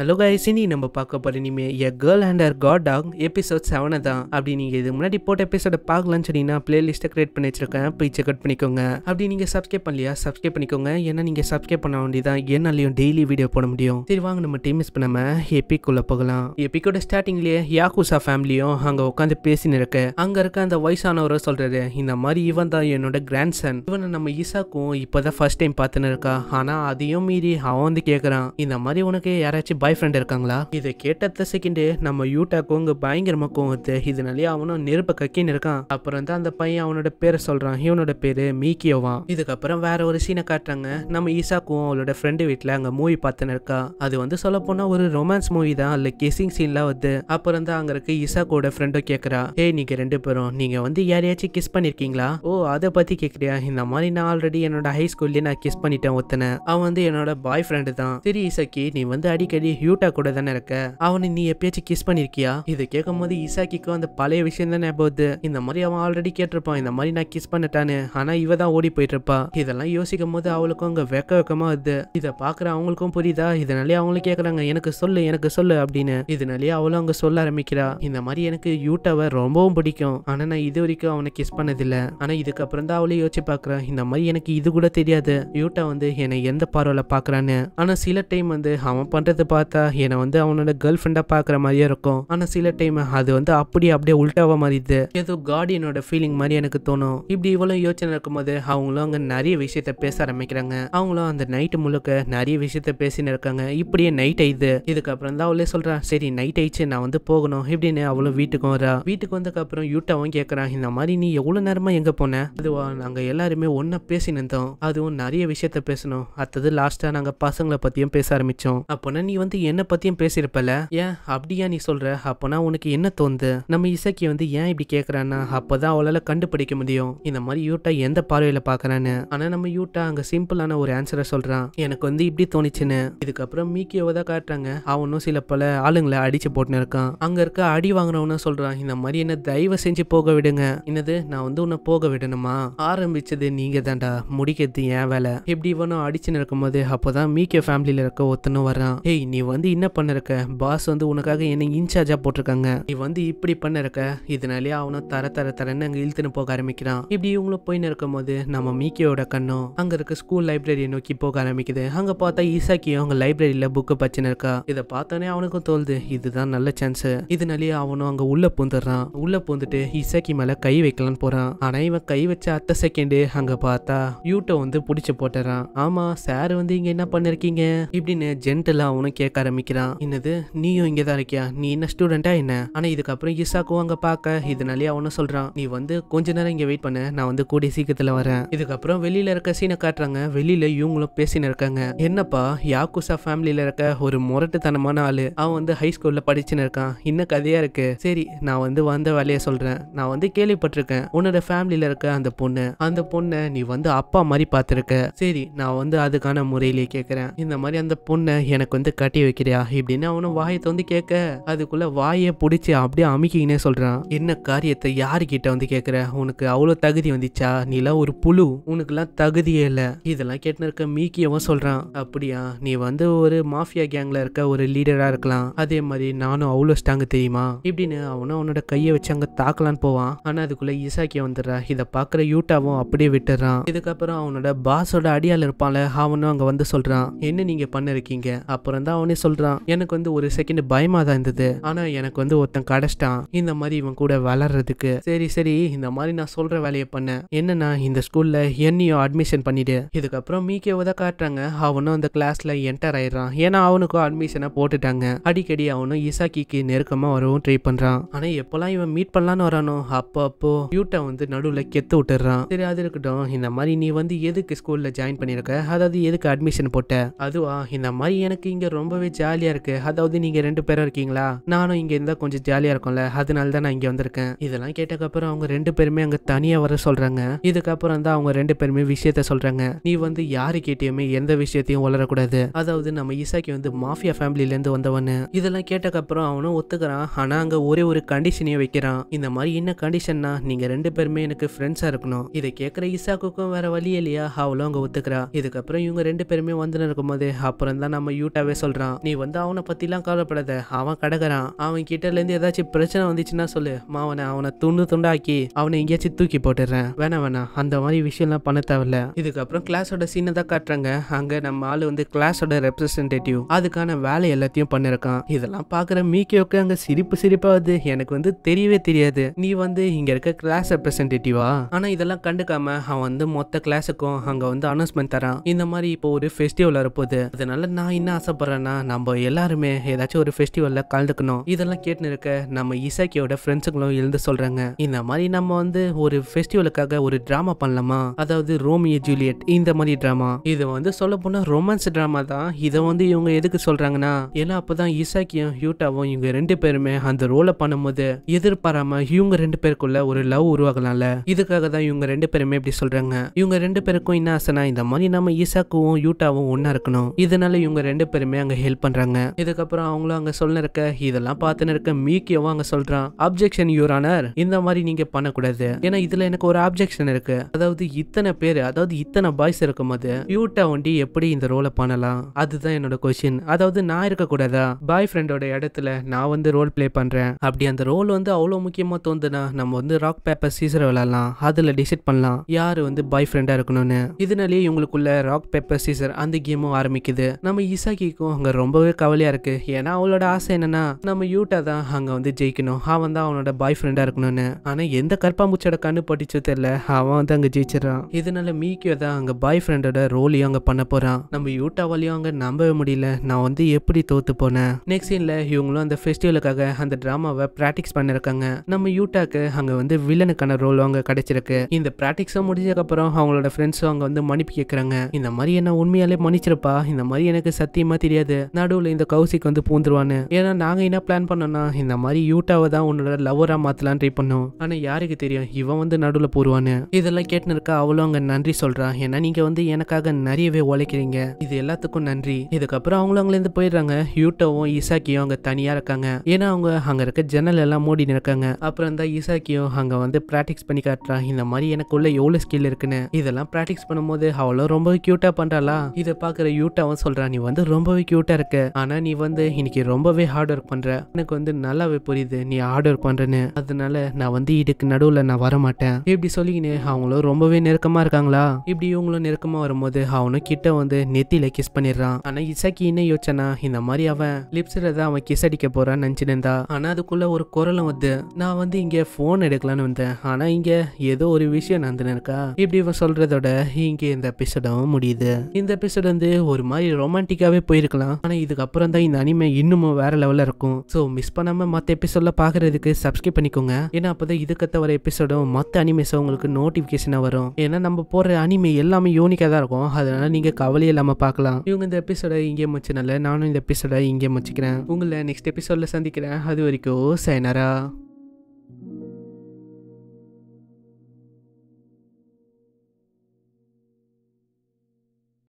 hello guys நம்ம பார்க்க போகிற இனிமே a girl and her guard dog episode செவனை தான் அப்படி நீங்கள் இது முன்னாடி போட்ட எபிசோட பார்க்கலாம்னு சொன்னீங்கன்னா பிளேலிஸ்ட்டை கிரியேட் பண்ணி வச்சிருக்கேன் போய் செக் அவுட் பண்ணிக்கோங்க அப்படி நீங்கள் சப்ஸ்கிரைப் பண்ணலையா சப்ஸ்கிரைப் பண்ணிக்கோங்க ஏன்னா நீங்கள் சப்ஸ்கிரைப் பண்ண வேண்டியதான் என்னாலையும் டெய்லி வீடியோ போட முடியும் சரி வாங்க நம்ம டீம் மிஸ் பண்ணாம எப்பிக்குள்ளே போகலாம் எப்பிக்கோட ஸ்டார்டிங்லேயே யாக்குசா ஃபேமிலியும் அங்கே உட்காந்து பேசின்னு இருக்கு அங்கே இருக்க அந்த வயசானவரும் சொல்கிறாரு இந்த மாதிரி இவன் தான் என்னோட கிராண்ட் சன் இவனை நம்ம ஈசாக்கும் இப்போ தான் ஃபர்ஸ்ட் டைம் பார்த்துன்னு இருக்கா ஆனால் அதையும் மீறி அவன் வந்து கேட்குறான் இந்த மாதிரி உனக்கு யாராச்சும் பாய் ஃப்ரெண்ட் இருக்காங்களா இதை கேட்ட செகண்டு நம்ம யூட்டாக்கும் இங்கே பயங்கரமாக கோவம் வருது அவனும் நெருப்ப கக்கின்னு இருக்கான் அப்புறம் தான் அந்த பையன் அவனோட பேரை சொல்கிறான் இவனோட பேர் மீக்கியோவான் இதுக்கப்புறம் வேற ஒரு சீனை காட்டுறாங்க நம்ம ஈசாக்கும் அவளோட ஃப்ரெண்டு வீட்டில் அங்கே மூவி பார்த்துன்னு இருக்கா அது வந்து சொல்ல போனால் ஒரு ரொமான்ஸ் மூவி தான் அதில் கிசிங் சீன்லாம் வந்து அப்புறம் தான் அங்கே இருக்க ஈசாக்கோட ஃப்ரெண்டும் கேட்குறா ஏய் நீங்கள் ரெண்டு பேரும் நீங்கள் வந்து யாரையாச்சும் கிஸ் பண்ணியிருக்கீங்களா ஓ அதை பற்றி கேட்குறியா இந்த மாதிரி நான் ஆல்ரெடி என்னோட ஹை ஸ்கூல்லேயே நான் கிஸ் பண்ணிட்டேன் ஒத்தனை அவன் வந்து என்னோட பாய் ஃப்ரெண்டு தான் சரி இசக்கி நீ வந்து அடிக்கடி ஹியூட்டா கூட தானே இருக்க அவனை நீ எப்பயாச்சும் கிஸ் பண்ணிருக்கியா இது கேட்கும் போது ஈசாக்கிக்கும் அந்த பழைய விஷயம் தானே போகுது இந்த மாதிரி அவன் ஆல்ரெடி கேட்டிருப்பான் இந்த மாதிரி நான் கிஸ் பண்ணிட்டான்னு ஆனா இவ தான் ஓடி போயிட்டு இருப்பா இதெல்லாம் யோசிக்கும் போது அவளுக்கும் அங்க வெக்க வெக்கமா வருது இதை பாக்குற அவங்களுக்கும் புரியுதா இதனாலே அவங்களும் கேக்குறாங்க எனக்கு சொல்லு எனக்கு சொல்லு அப்படின்னு இதனாலேயே அவளும் அங்க சொல்ல ஆரம்பிக்கிறா இந்த மாதிரி எனக்கு யூட்டாவை ரொம்பவும் பிடிக்கும் ஆனா நான் இது வரைக்கும் அவனை கிஸ் பண்ணதில்லை ஆனா இதுக்கப்புறம் தான் அவளே யோசிச்சு பாக்குறேன் இந்த மாதிரி எனக்கு இது கூட தெரியாது யூட்டா வந்து என்னை எந்த பார்வையில பாக்குறான்னு ஆனா சில டைம் வந்து அவன் பண்றது பாரு பார்த்தா என்னை வந்து அவனோட கேர்ள் ஃப்ரெண்டாக பார்க்குற மாதிரியே இருக்கும் ஆனால் சில டைம் அது வந்து அப்படி அப்படியே உல்ட்டாவ மாறிது ஏதோ கார்டியனோட ஃபீலிங் மாதிரி எனக்கு தோணும் இப்படி இவ்வளோ யோசனை இருக்கும்போது அவங்களும் அங்கே நிறைய விஷயத்த பேச ஆரம்பிக்கிறாங்க அவங்களும் அந்த நைட்டு முழுக்க நிறைய விஷயத்த பேசின்னு இருக்காங்க இப்படியே நைட் ஆயிடுது இதுக்கப்புறம் தான் அவளே சொல்கிறான் சரி நைட் ஆயிடுச்சு நான் வந்து போகணும் இப்படின்னு அவளும் வீட்டுக்கு வரா வீட்டுக்கு வந்ததுக்கப்புறம் யூட்டாவும் கேட்குறான் இந்த மாதிரி நீ எவ்வளோ நேரமாக எங்கே போன அதுவா நாங்கள் எல்லாருமே ஒன்றா பேசி நின்றோம் அதுவும் நிறைய விஷயத்த பேசணும் அடுத்தது லாஸ்ட்டாக நாங்கள் பசங்களை பற்றியும் பேச ஆரம்பித்தோம் அப்போனா நீ வந்து வந்து என்ன பத்தியும் பேசியிருப்பல ஏன் அப்படியா நீ சொல்ற அப்பனா உனக்கு என்ன தோணுது நம்ம இசைக்கு வந்து ஏன் இப்படி கேக்குறான்னா அப்பதான் அவளால கண்டுபிடிக்க முடியும் இந்த மாதிரி யூட்டா எந்த பார்வையில பாக்குறான்னு ஆனா நம்ம யூட்டா அங்க சிம்பிளான ஒரு ஆன்சரை சொல்றான் எனக்கு வந்து இப்படி தோணுச்சுன்னு இதுக்கப்புறம் மீக்கியோவை தான் காட்டுறாங்க அவனும் சில பல ஆளுங்களை அடிச்சு போட்டுன்னு இருக்கான் அங்க இருக்க அடி வாங்கினவனும் சொல்றான் இந்த மாதிரி என்ன தயவு செஞ்சு போக விடுங்க என்னது நான் வந்து உன்னை போக விடணுமா ஆரம்பிச்சது நீங்க தான்டா முடிக்கிறது ஏன் வேலை இப்படி இவனும் அடிச்சுன்னு இருக்கும்போது அப்போதான் மீக்கிய ஃபேமிலியில இருக்க ஒத்துன்னு வர்றான் ஏய் நீ வந்து என்ன பண்ணிருக்க பாஸ் வந்து உனக்காக என்னை இன்சார்ஜாக போட்டிருக்காங்க நீ வந்து இப்படி பண்ணிருக்க இதனாலேயே அவனும் தர தர தரன்னு அங்கே இழுத்துன்னு போக ஆரம்பிக்கிறான் இப்படி இவங்களும் போயின்னு இருக்கும் போது நம்ம மீக்கியோட கண்ணும் அங்கே இருக்க ஸ்கூல் லைப்ரரியை நோக்கி போக ஆரம்பிக்குது அங்கே பார்த்தா ஈசாக்கியும் அவங்க லைப்ரரியில புக்கு பச்சின்னு இருக்கா இதை பார்த்தோன்னே அவனுக்கும் தோல்து இதுதான் நல்ல சான்ஸ் இதனாலேயே அவனும் அங்கே உள்ள பூந்துடுறான் உள்ள பூந்துட்டு இசாக்கி மேலே கை வைக்கலான்னு போகிறான் ஆனால் இவன் கை வச்ச அத்த செகண்டு அங்கே பார்த்தா யூட்டோ வந்து பிடிச்சி போட்டுறான் ஆமா சார் வந்து இங்கே என்ன பண்ணிருக்கீங்க இப்படின்னு ஜென்டலா அவனும் கேட்க கேட்க ஆரம்பிக்கிறான் என்னது நீயும் இங்கே தான் இருக்கியா நீ என்ன ஸ்டூடெண்டா என்ன ஆனா இதுக்கப்புறம் இசாக்கும் அங்க பார்க்க இதனாலே அவனு சொல்றான் நீ வந்து கொஞ்ச நேரம் இங்க வெயிட் பண்ண நான் வந்து கூடிய சீக்கிரத்துல வரேன் இதுக்கப்புறம் வெளியில இருக்க சீனை காட்டுறாங்க வெளியில இவங்களும் பேசினு இருக்காங்க என்னப்பா யாக்குசா ஃபேமிலியில இருக்க ஒரு முரட்டுத்தனமான ஆளு அவன் வந்து ஹை ஸ்கூல்ல படிச்சுன்னு இருக்கான் இன்னும் கதையா இருக்கு சரி நான் வந்து வந்த வேலையை சொல்றேன் நான் வந்து கேள்விப்பட்டிருக்கேன் உன்னோட ஃபேமிலியில இருக்க அந்த பொண்ணு அந்த பொண்ணை நீ வந்து அப்பா மாதிரி பார்த்துருக்க சரி நான் வந்து அதுக்கான முறையிலேயே கேட்குறேன் இந்த மாதிரி அந்த பொண்ணை எனக்கு வந்து கட்டி வைக்கிறியா இப்படின்னு அவனும் வாயை வந்து கேட்க அதுக்குள்ள வாயை பிடிச்சி அப்படியே அமைக்கினே சொல்றான் என்ன காரியத்தை யாருக்கிட்ட வந்து கேட்குற உனக்கு அவ்வளவு தகுதி வந்துச்சா நீலாம் ஒரு புழு உனக்குலாம் தகுதியே இல்லை இதெல்லாம் கேட்டு இருக்க மீக்கியவும் சொல்றான் அப்படியா நீ வந்து ஒரு மாஃபியா கேங்ல இருக்க ஒரு லீடரா இருக்கலாம் அதே மாதிரி நானும் அவ்வளோ ஸ்டாங்க தெரியுமா இப்படின்னு அவனும் அவனோட கையை வச்சு அங்க தாக்கலான்னு போவான் ஆனா அதுக்குள்ள ஈசாக்கி வந்துடுறா இதை பாக்குற யூட்டாவும் அப்படியே விட்டுறான் இதுக்கப்புறம் அவனோட பாஸோட அடியால் இருப்பான்ல அவனும் அங்க வந்து சொல்றான் என்ன நீங்க பண்ணிருக்கீங்க அப்புறம் தான் அவனே சொல்றான் எனக்கு வந்து ஒரு செகண்ட் பயமாக தான் இருந்தது ஆனா எனக்கு வந்து ஒருத்தன் கடைச்சிட்டான் இந்த மாதிரி இவன் கூட வளர்றதுக்கு சரி சரி இந்த மாதிரி நான் சொல்ற வேலையை பண்ணேன் என்னன்னா இந்த ஸ்கூலில் என்னையும் அட்மிஷன் பண்ணிடு இதுக்கப்புறம் மீக்கே தான் காட்டுறாங்க அவனும் அந்த கிளாஸில் என்டர் ஆயிடுறான் ஏன்னா அவனுக்கும் அட்மிஷனை போட்டுட்டாங்க அடிக்கடி அவனும் இசாக்கிக்கு நெருக்கமாக வரவும் ட்ரை பண்ணுறான் ஆனால் எப்போல்லாம் இவன் மீட் பண்ணலான்னு வரானோ அப்போ அப்போ யூட்டை வந்து நடுவில் கெத்து விட்டுறான் சரி அது இருக்கட்டும் இந்த மாதிரி நீ வந்து எதுக்கு ஸ்கூலில் ஜாயின் பண்ணிருக்க அதாவது எதுக்கு அட்மிஷன் போட்ட அதுவா இந்த மாதிரி எனக்கு இங்கே ரொம்ப ரொம்பவே ஜாலியாக இருக்குது அதாவது நீங்கள் ரெண்டு பேரும் இருக்கீங்களா நானும் இங்கே இருந்தால் கொஞ்சம் ஜாலியாக இருக்கும்ல அதனால தான் நான் இங்கே வந்திருக்கேன் இதெல்லாம் கேட்டக்கப்புறம் அவங்க ரெண்டு பேருமே அங்கே தனியாக வர சொல்கிறாங்க இதுக்கப்புறம் தான் அவங்க ரெண்டு பேருமே விஷயத்த சொல்கிறாங்க நீ வந்து யாரு கேட்டியுமே எந்த விஷயத்தையும் வளரக்கூடாது அதாவது நம்ம இசாக்கி வந்து மாஃபியா இருந்து வந்தவனு இதெல்லாம் கேட்டக்கப்புறம் அவனும் ஒத்துக்கிறான் ஆனால் அங்கே ஒரே ஒரு கண்டிஷனையும் வைக்கிறான் இந்த மாதிரி என்ன கண்டிஷன்னா நீங்கள் ரெண்டு பேருமே எனக்கு ஃப்ரெண்ட்ஸாக இருக்கணும் இதை கேட்குற இசாக்குக்கும் வேற வழி இல்லையா அவளும் அங்கே ஒத்துக்கிறா இதுக்கப்புறம் இவங்க ரெண்டு பேருமே வந்துன்னு போது அப்புறம் தான் நம்ம யூட்டாவே சொல்கிறான் சொல்றான் நீ வந்து அவனை பத்திலாம் கவலைப்படாத அவன் கடகரான் அவன் கிட்ட இருந்து ஏதாச்சும் பிரச்சனை வந்துச்சுன்னா சொல்லு மாவனை அவனை துண்டு துண்டாக்கி அவனை எங்கேயாச்சும் தூக்கி போட்டுடுறேன் வேணாம் வேணாம் அந்த மாதிரி விஷயம்லாம் பண்ண தேவையில்ல இதுக்கப்புறம் கிளாஸோட சீனை தான் காட்டுறாங்க அங்க நம்ம ஆளு வந்து கிளாஸோட ரெப்ரசன்டேட்டிவ் அதுக்கான வேலை எல்லாத்தையும் பண்ணிருக்கான் இதெல்லாம் பாக்குற மீக்கியோக்கு அங்க சிரிப்பு சிரிப்பா எனக்கு வந்து தெரியவே தெரியாது நீ வந்து இங்க இருக்க கிளாஸ் ரெப்ரசன்டேட்டிவா ஆனா இதெல்லாம் கண்டுக்காம அவன் வந்து மொத்த கிளாஸுக்கும் அங்க வந்து அனௌன்ஸ்மெண்ட் தரான் இந்த மாதிரி இப்போ ஒரு ஃபெஸ்டிவல் வரப்போகுது அதனால நான் என்ன ஆசைப்படுறேன்னா நம்ம எல்லாருமே ஏதாச்சும் ஒரு ஃபெஸ்டிவலில் கலந்துக்கணும் இதெல்லாம் கேட்டுன்னு இருக்க நம்ம இசாக்கியோட ஃப்ரெண்ட்ஸுங்களும் எழுந்து சொல்கிறாங்க இந்த மாதிரி நம்ம வந்து ஒரு ஃபெஸ்டிவலுக்காக ஒரு ட்ராமா பண்ணலாமா அதாவது ரோமியோ ஜூலியட் இந்த மாதிரி ட்ராமா இது வந்து சொல்ல போனால் ரொமான்ஸ் ட்ராமா தான் இதை வந்து இவங்க எதுக்கு சொல்கிறாங்கன்னா ஏன்னா அப்போ தான் இசாக்கியும் யூட்டாவும் இவங்க ரெண்டு பேருமே அந்த ரோலை பண்ணும்போது எதிர்பாராம இவங்க ரெண்டு பேருக்குள்ள ஒரு லவ் உருவாகலாம்ல இதுக்காக தான் இவங்க ரெண்டு பேருமே இப்படி சொல்கிறாங்க இவங்க ரெண்டு பேருக்கும் என்ன ஆசைனா இந்த மாதிரி நம்ம ஈசாக்குவும் யூட்டாவும் ஒன்றா இருக்கணும் இதனால இவங்க ரெண்டு பேருமே அங்கே ஹெல்ப் பண்ணுறாங்க இதுக்கப்புறம் அவங்களும் அங்கே சொல்ல இருக்க இதெல்லாம் பார்த்துன்னு இருக்க மீக்கியவும் அங்கே சொல்கிறான் அப்செக்ஷன் யூர் ஆனர் இந்த மாதிரி நீங்கள் பண்ணக்கூடாது ஏன்னா இதில் எனக்கு ஒரு அப்செக்ஷன் இருக்கு அதாவது இத்தனை பேர் அதாவது இத்தனை பாய்ஸ் இருக்கும் போது பியூட்டா ஒண்டி எப்படி இந்த ரோலை பண்ணலாம் அதுதான் என்னோட கொஸ்டின் அதாவது நான் இருக்கக்கூடாதா பாய் ஃப்ரெண்டோட இடத்துல நான் வந்து ரோல் பிளே பண்ணுறேன் அப்படி அந்த ரோல் வந்து அவ்வளோ முக்கியமாக தோந்துனா நம்ம வந்து ராக் பேப்பர் சீசர் விளாடலாம் அதில் டிசைட் பண்ணலாம் யார் வந்து பாய் ஃப்ரெண்டாக இருக்கணும்னு இதனாலேயே இவங்களுக்குள்ள ராக் பேப்பர் சீசர் அந்த கேமும் ஆரம்பிக்குது நம்ம இசாக்கிக்கும் அங்கே ரொம்பவே கவலையாக இருக்குது ஏன்னா அவளோட ஆசை என்னன்னா நம்ம யூட்டா தான் அங்கே வந்து ஜெயிக்கணும் அவன் தான் அவனோட பாய் ஃப்ரெண்டாக இருக்கணும்னு ஆனால் எந்த கற்பாம்பூச்சோட கண்ணு பட்டுச்சோ தெரில அவன் வந்து அங்கே ஜெயிச்சிடறான் இதனால மீக்கியோ தான் அங்கே பாய் ஃப்ரெண்டோட ரோலையும் அங்கே பண்ண போகிறான் நம்ம யூட்டாவாலையும் அங்கே நம்பவே முடியல நான் வந்து எப்படி தோத்து போனேன் நெக்ஸ்ட் சீனில் இவங்களும் அந்த ஃபெஸ்டிவலுக்காக அந்த ட்ராமாவை ப்ராக்டிக்ஸ் பண்ணிருக்காங்க நம்ம யூட்டாக்கு அங்கே வந்து வில்லனுக்கான ரோல் அங்கே கிடைச்சிருக்கு இந்த ப்ராக்டிக்ஸும் முடிஞ்சதுக்கப்புறம் அவங்களோட ஃப்ரெண்ட்ஸும் அங்கே வந்து மன்னிப்பு கேட்குறாங்க இந்த மாதிரி என்ன உண்மையாலே மன்னிச்சிருப்பா இந்த மாதிரி எனக்கு சத்தியமாக தெரியாது நடுவில் இந்த கௌசிக் வந்து பூந்துருவானு ஏன்னா நாங்க என்ன பிளான் பண்ணோம்னா இந்த மாதிரி யூட்டாவை தான் உன்னோட லவ்வரா மாத்தலாம் ட்ரை பண்ணும் ஆனா யாருக்கு தெரியும் இவன் வந்து நடுவில் போடுவான்னு இதெல்லாம் கேட்டுனு இருக்கா அவ்வளோ அங்க நன்றி சொல்றான் ஏன்னா நீங்க வந்து எனக்காக நிறையவே உழைக்கிறீங்க இது எல்லாத்துக்கும் நன்றி இதுக்கப்புறம் அவங்களும் இருந்து போயிடுறாங்க யூட்டோவும் இசாக்கியும் அங்க தனியா இருக்காங்க ஏன்னா அவங்க அங்க இருக்க ஜன்னல் எல்லாம் மூடி இருக்காங்க அப்புறம் தான் இசாக்கியும் அங்க வந்து பிராக்டிக்ஸ் பண்ணி காட்டுறான் இந்த மாதிரி எனக்குள்ள எவ்வளவு ஸ்கில் இருக்குன்னு இதெல்லாம் பண்ணும் பண்ணும்போது அவ்வளோ ரொம்ப க்யூட்டா பண்றாளா இதை பாக்குற யூட்டாவும் சொல்றான் நீ வந்து ரொம்பவே கியூட்டா என்கிட்ட இருக்கு ஆனா நீ வந்து இன்னைக்கு ரொம்பவே ஹார்ட் ஒர்க் பண்ற எனக்கு வந்து நல்லாவே புரியுது நீ ஹார்ட் ஒர்க் பண்றேன்னு அதனால நான் வந்து இதுக்கு நடுவில் நான் வரமாட்டேன் இப்படி சொல்லிக்கின்னு அவங்களும் ரொம்பவே நெருக்கமா இருக்காங்களா இப்படி இவங்களும் நெருக்கமா வரும்போது அவனும் கிட்ட வந்து நெத்தியில கிஸ் பண்ணிடுறான் ஆனா இசைக்கு என்ன யோசனா இந்த மாதிரி அவன் லிப்ஸ்ல தான் அவன் கிஸ் அடிக்க போறான்னு நினைச்சிருந்தா ஆனா அதுக்குள்ள ஒரு குரலும் வந்து நான் வந்து இங்க போன் எடுக்கலான்னு வந்தேன் ஆனா இங்க ஏதோ ஒரு விஷயம் நடந்துன்னு இருக்கா இப்படி இவன் சொல்றதோட இங்க இந்த எபிசோடும் முடியுது இந்த எபிசோட் வந்து ஒரு மாதிரி ரொமான்டிக்காவே போயிருக்கலாம் ஆனால் இதுக்கப்புறம் தான் இந்த அனிமே இன்னமும் வேற லெவலில் இருக்கும் ஸோ மிஸ் பண்ணாமல் மற்ற எபிசோட பார்க்குறதுக்கு சப்ஸ்கிரைப் பண்ணிக்கோங்க ஏன்னா அப்போ தான் இதுக்கத்த வர எபிசோடும் மற்ற அனிமேஸும் உங்களுக்கு நோட்டிஃபிகேஷனாக வரும் ஏன்னா நம்ம போகிற அனிமே எல்லாமே யூனிக்காக தான் இருக்கும் அதனால நீங்கள் கவலை இல்லாமல் பார்க்கலாம் இவங்க இந்த எபிசோட இங்கே முடிச்சனால நானும் இந்த எபிசோட இங்கே முடிச்சுக்கிறேன் உங்களை நெக்ஸ்ட் எபிசோடில் சந்திக்கிறேன் அது வரைக்கும் சைனரா